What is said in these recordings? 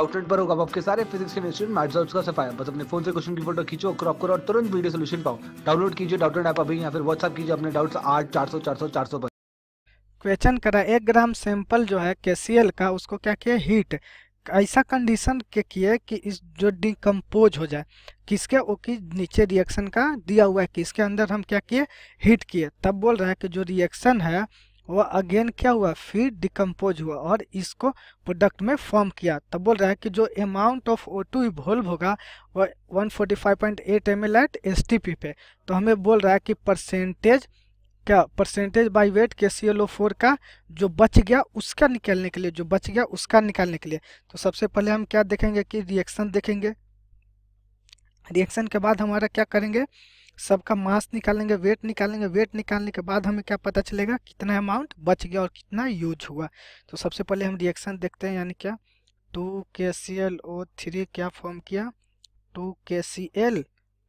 outlet पर होगा आपके सारे फिजिक्स केमिस्ट्री मैथ्स और उसका सफाया बस अपने फोन से क्वेश्चन की फोटो खींचो क्रॉप करो और तुरंत वीडियो सोल्यूशन पाओ डाउनलोड कीजिए डाउटलेट ऐप अभी या फिर व्हाट्सअप कीजिए अपने डाउट्स आठ चार सौ चार सौ चार सौ पर क्वेश्चन करा एक ग्राम सैंपल जो है केसीएल का उसको क्या किया हीट ऐसा कंडीशन के किए कि इस जो डिकम्पोज हो जाए किसके वो की नीचे रिएक्शन का दिया हुआ है कि इसके अंदर हम क्या किए हीट किए तब बोल रहा है कि जो रिएक्शन है वह अगेन क्या हुआ फिर डिकम्पोज हुआ और इसको प्रोडक्ट में फॉर्म किया तब बोल रहा है कि जो amount of O two evolve होगा वह 145.8 पॉइंट एट एस पे तो हमें बोल रहा है कि परसेंटेज क्या परसेंटेज बाई वेट के सी एल ओ फोर का जो बच गया उसका निकालने के लिए जो बच गया उसका निकालने के लिए तो सबसे पहले हम क्या देखेंगे कि रिएक्शन देखेंगे रिएक्शन के बाद हमारा क्या करेंगे सबका मास निकालेंगे वेट निकालेंगे वेट निकालने के बाद हमें क्या पता चलेगा कितना अमाउंट बच गया और कितना यूज हुआ तो सबसे पहले हम रिएक्शन देखते हैं यानी क्या two K C L O three क्या फॉर्म किया two K C L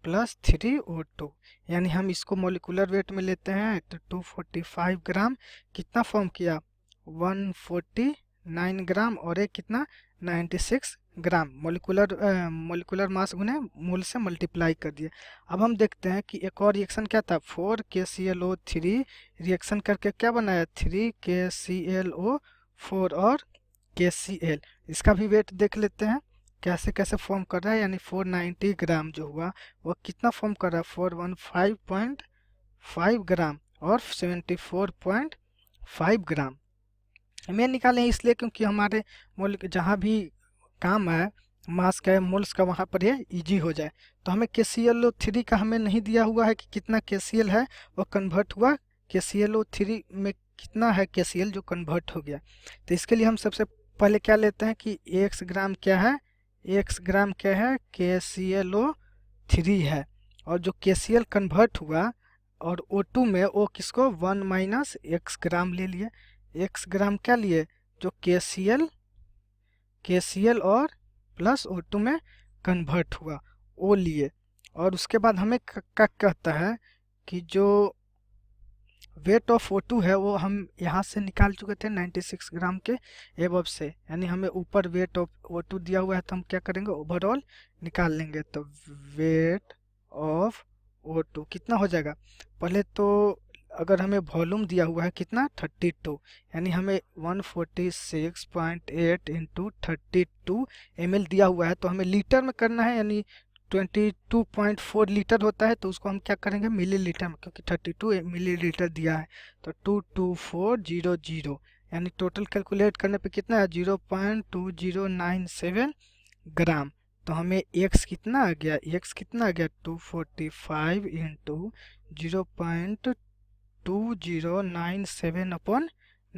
plus three O two यानी हम इसको मोलिकुलर वेट में लेते हैं तो टू फोर्टी फाइव ग्राम कितना फॉर्म किया वन फोर्टी नाइन ग्राम और एक कितना ninety six gram molecular molecular mass उन्हें मूल से मल्टीप्लाई कर दिए अब हम देखते हैं कि एक और रिएक्शन क्या था four K C L O three reaction करके क्या बनाया थ्री के सी एल ओ फोर और के सी एल इसका भी वेट देख लेते हैं कैसे कैसे फॉर्म कर रहा है यानी फोर नाइन्टी ग्राम जो हुआ वो कितना फॉर्म कर रहा है four one five point five gram और seventy four point five gram हमें निकालें इसलिए क्योंकि हमारे मूल जहाँ भी काम है मास का है मोल्स का वहाँ पर ये इजी हो जाए तो हमें के सी एल ओ थ्री का हमें नहीं दिया हुआ है कि कितना के सी एल है वो कन्वर्ट हुआ के सी एल ओ थ्री में कितना है के सी एल जो कन्वर्ट हो गया तो इसके लिए हम सबसे पहले क्या लेते हैं कि एक्स ग्राम क्या है एक्स ग्राम क्या है के सी एल ओ थ्री है और जो के सी एल कन्वर्ट हुआ और ओ टू में वो किसको वन माइनस एक्स ग्राम ले लिए एक्स ग्राम क्या लिए जो के C L K C L और प्लस ओ टू में कन्वर्ट हुआ ओ लिए और उसके बाद हमें क्या कहता है कि जो वेट ऑफ ओ टू है वो हम यहाँ से निकाल चुके थे 96 ग्राम के एबव से यानी हमें ऊपर वेट ऑफ ओ टू दिया हुआ है तो हम क्या करेंगे ओवरऑल निकाल लेंगे तो वेट ऑफ ओ टू कितना हो जाएगा पहले तो अगर हमें वॉल्यूम दिया हुआ है कितना 32 यानी हमें 146.8 इंटू थर्टी टू दिया हुआ है तो हमें लीटर में करना है यानी 22.4 लीटर होता है तो उसको हम क्या करेंगे मिलीलीटर में क्योंकि 32 मिलीलीटर दिया है तो 22400 यानी टोटल कैलकुलेट करने पे कितना है 0.2097 ग्राम तो हमें x कितना आ गया x कितना आ गया 245 forty five into zero point two zero nine seven upon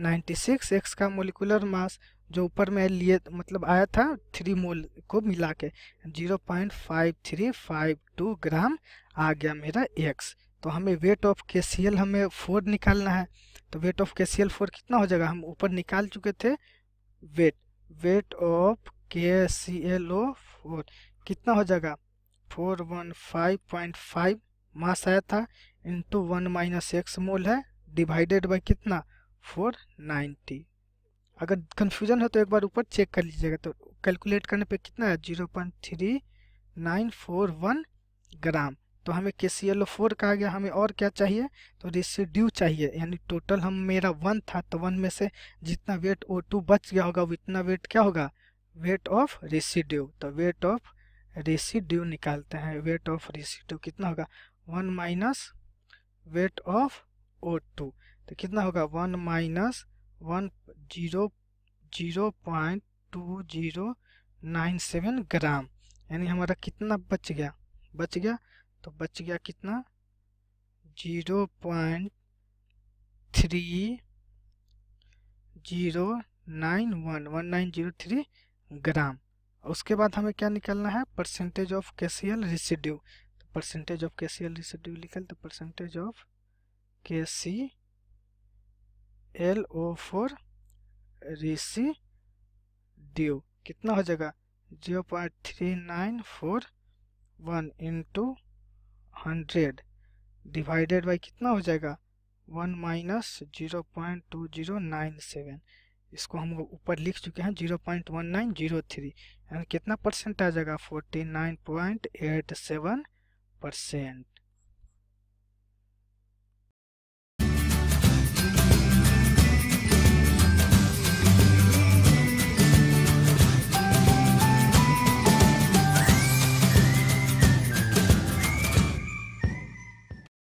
ninety six x का मोलिकुलर मास जो ऊपर में लिए मतलब आया था थ्री मोल को मिला के zero point five three five two gram आ गया मेरा एक्स तो हमें weight of K C L हमें फोर निकालना है तो weight of K C L four कितना हो जाएगा हम ऊपर निकाल चुके थे wait weight of K C L O four कितना हो जाएगा four one five point five mass आया था into one minus x mole है डिवाइडेड बाई कितना फोर नाइन्टी अगर कन्फ्यूजन हो तो एक बार ऊपर चेक कर लीजिएगा तो कैलकुलेट करने पे कितना है zero point three nine four one gram तो हमें के सी एल ओ फोर कहा गया हमें और क्या चाहिए तो रिसिड्यू चाहिए यानी टोटल हम मेरा वन था तो वन में से जितना वेट ओ टू बच गया होगा उतना वेट क्या होगा वेट ऑफ रेसिड्यू तो वेट ऑफ रेसिड्यू निकालते हैं वेट ऑफ रेसिड्यू कितना होगा one minus weight of O two तो कितना होगा one minus one zero zero point two zero nine seven gram यानी हमारा कितना बच गया बच गया तो बच गया कितना zero point three zero nine one one nine zero three gram उसके बाद हमें क्या निकालना है percentage of KCl residue percentage of K C L residue लिखे तो percentage of K C percentage of KClO4 residue कितना हो जाएगा zero point three nine four one into hundred divided by कितना हो जाएगा one minus zero point two zero nine seven इसको हम ऊपर लिख चुके हैं zero point one nine zero three यानी कितना परसेंट आ जाएगा forty nine point eight seven percent